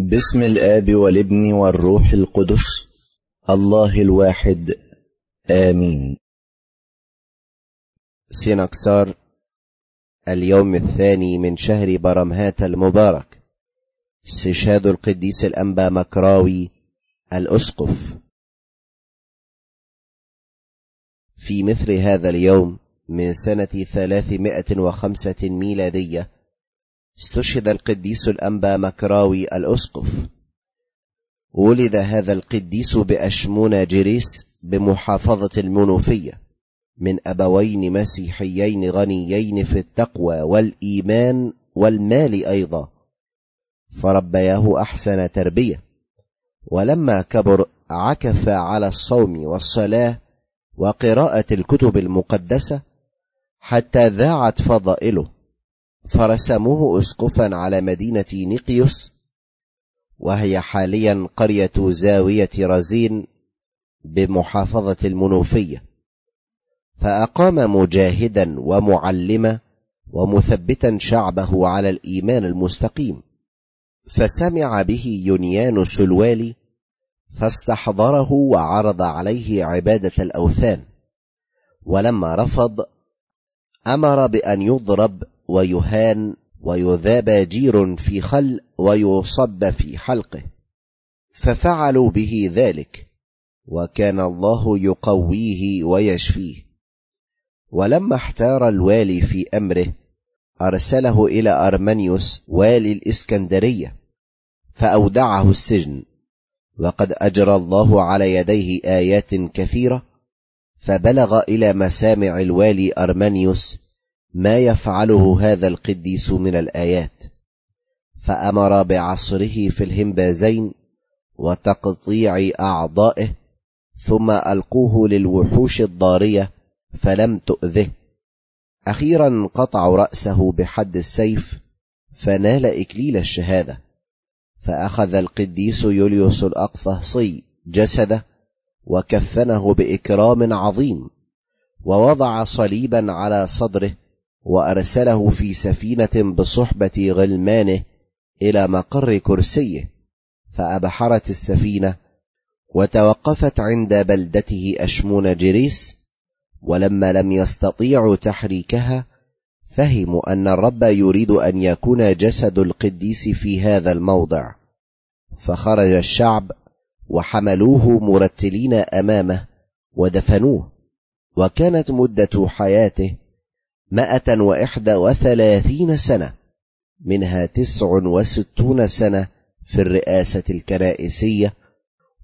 باسم الاب والابن والروح القدس الله الواحد امين سينكسار اليوم الثاني من شهر برمهات المبارك استشهاد القديس الانبا مكراوي الاسقف في مثل هذا اليوم من سنة 305 ميلادية استشهد القديس الأنبا مكراوي الأسقف ولد هذا القديس بأشمون جريس بمحافظة المنوفية من أبوين مسيحيين غنيين في التقوى والإيمان والمال أيضا فربياه أحسن تربية ولما كبر عكف على الصوم والصلاة وقراءة الكتب المقدسة حتى ذاعت فضائله فرسموه أسقفا على مدينة نقيوس وهي حاليا قرية زاوية رزين بمحافظة المنوفية فأقام مجاهدا ومعلما ومثبتا شعبه على الإيمان المستقيم فسمع به يونيان السلوالي فاستحضره وعرض عليه عبادة الأوثان ولما رفض أمر بأن يضرب ويهان ويذاب جير في خل ويصب في حلقه ففعلوا به ذلك وكان الله يقويه ويشفيه ولما احتار الوالي في امره ارسله الى ارمنيوس والي الاسكندريه فاودعه السجن وقد اجرى الله على يديه ايات كثيره فبلغ الى مسامع الوالي ارمنيوس ما يفعله هذا القديس من الآيات فأمر بعصره في الهمبازين وتقطيع أعضائه ثم ألقوه للوحوش الضارية فلم تؤذه أخيرا قطعوا رأسه بحد السيف فنال إكليل الشهادة فأخذ القديس يوليوس الأقفهصي جسده وكفنه بإكرام عظيم ووضع صليبا على صدره وأرسله في سفينة بصحبة غلمانه إلى مقر كرسيه فأبحرت السفينة وتوقفت عند بلدته أشمون جريس ولما لم يستطيعوا تحريكها فهموا أن الرب يريد أن يكون جسد القديس في هذا الموضع فخرج الشعب وحملوه مرتلين أمامه ودفنوه وكانت مدة حياته مائة وإحدى وثلاثين سنة منها تسع وستون سنة في الرئاسة الكنائسية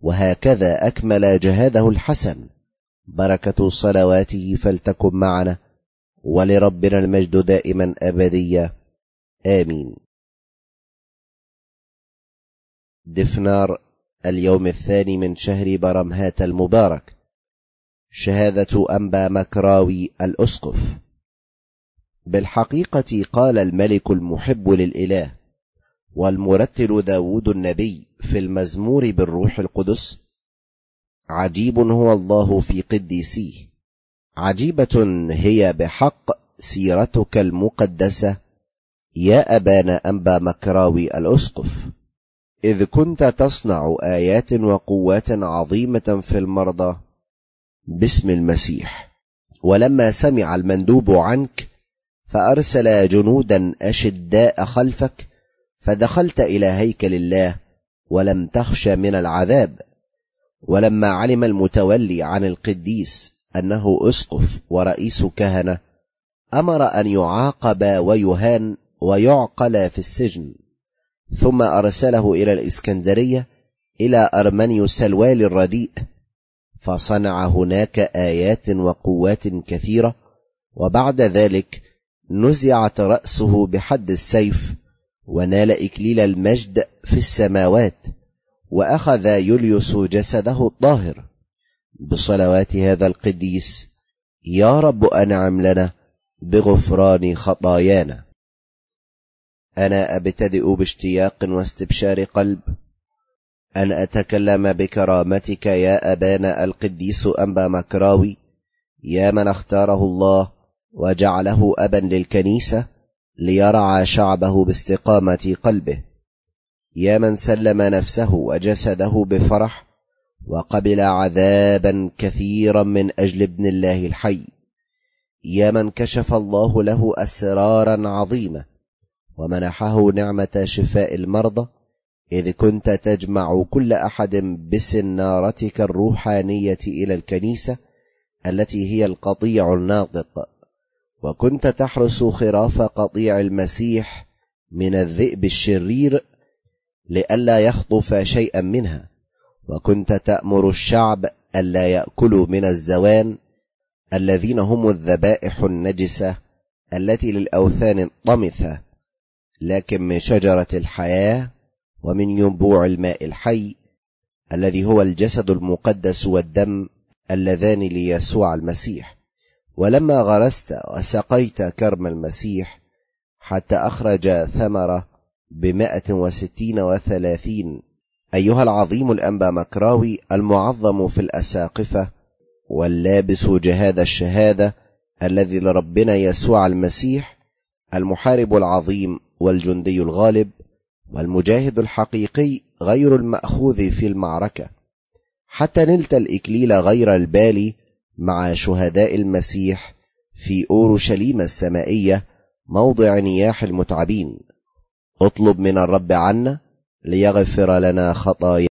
وهكذا أكمل جهاده الحسن بركة صلواته فلتكن معنا ولربنا المجد دائما أبديا آمين دفنار اليوم الثاني من شهر برمهات المبارك شهادة أنبا مكراوي الأسقف بالحقيقة قال الملك المحب للإله والمرتل داود النبي في المزمور بالروح القدس عجيب هو الله في قديسيه عجيبة هي بحق سيرتك المقدسة يا أبانا أنبا مكراوي الأسقف إذ كنت تصنع آيات وقوات عظيمة في المرضى باسم المسيح ولما سمع المندوب عنك فأرسل جنودا أشداء خلفك فدخلت إلى هيكل الله ولم تخش من العذاب ولما علم المتولي عن القديس أنه أسقف ورئيس كهنة أمر أن يعاقب ويهان ويعقل في السجن ثم أرسله إلى الإسكندرية إلى أرمنيوس الوالي الرديء فصنع هناك آيات وقوات كثيرة وبعد ذلك نزعت رأسه بحد السيف ونال إكليل المجد في السماوات وأخذ يوليوس جسده الطاهر بصلوات هذا القديس يا رب أنعم لنا بغفران خطايانا أنا أبتدئ باشتياق واستبشار قلب أن أتكلم بكرامتك يا أبانا القديس أنبا مكراوي يا من اختاره الله وجعله أبا للكنيسة ليرعى شعبه باستقامة قلبه يا من سلم نفسه وجسده بفرح وقبل عذابا كثيرا من أجل ابن الله الحي يا من كشف الله له أسرارا عظيمة ومنحه نعمة شفاء المرضى إذ كنت تجمع كل أحد بسنارتك الروحانية إلى الكنيسة التي هي القطيع الناطق وكنت تحرس خراف قطيع المسيح من الذئب الشرير لئلا يخطف شيئا منها وكنت تأمر الشعب ألا يأكلوا من الزوان الذين هم الذبائح النجسة التي للأوثان الطمثة لكن من شجرة الحياة ومن ينبوع الماء الحي الذي هو الجسد المقدس والدم اللذان ليسوع المسيح ولما غرست وسقيت كرم المسيح حتى أخرج ثمرة بمائة وستين وثلاثين أيها العظيم الأنبا مكراوي المعظم في الأساقفة واللابس جهاد الشهادة الذي لربنا يسوع المسيح المحارب العظيم والجندي الغالب والمجاهد الحقيقي غير المأخوذ في المعركة حتى نلت الإكليل غير البالي مع شهداء المسيح في اورشليم السمائيه موضع نياح المتعبين اطلب من الرب عنا ليغفر لنا خطايا